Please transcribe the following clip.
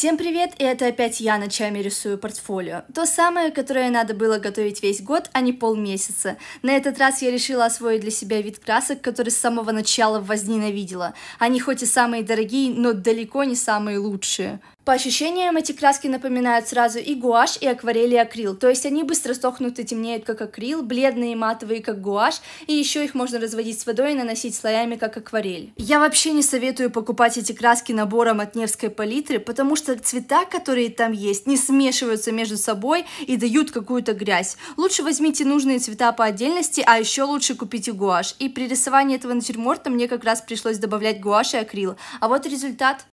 Всем привет, и это опять я ночами рисую портфолио. То самое, которое надо было готовить весь год, а не полмесяца. На этот раз я решила освоить для себя вид красок, который с самого начала возненавидела. Они хоть и самые дорогие, но далеко не самые лучшие. По ощущениям эти краски напоминают сразу и гуашь, и акварель, и акрил. То есть они быстро сохнут и темнеют, как акрил, бледные и матовые, как гуашь, и еще их можно разводить с водой и наносить слоями, как акварель. Я вообще не советую покупать эти краски набором от Невской палитры, потому что цвета, которые там есть, не смешиваются между собой и дают какую-то грязь. Лучше возьмите нужные цвета по отдельности, а еще лучше купите гуашь. И при рисовании этого натюрморта мне как раз пришлось добавлять гуашь и акрил. А вот результат.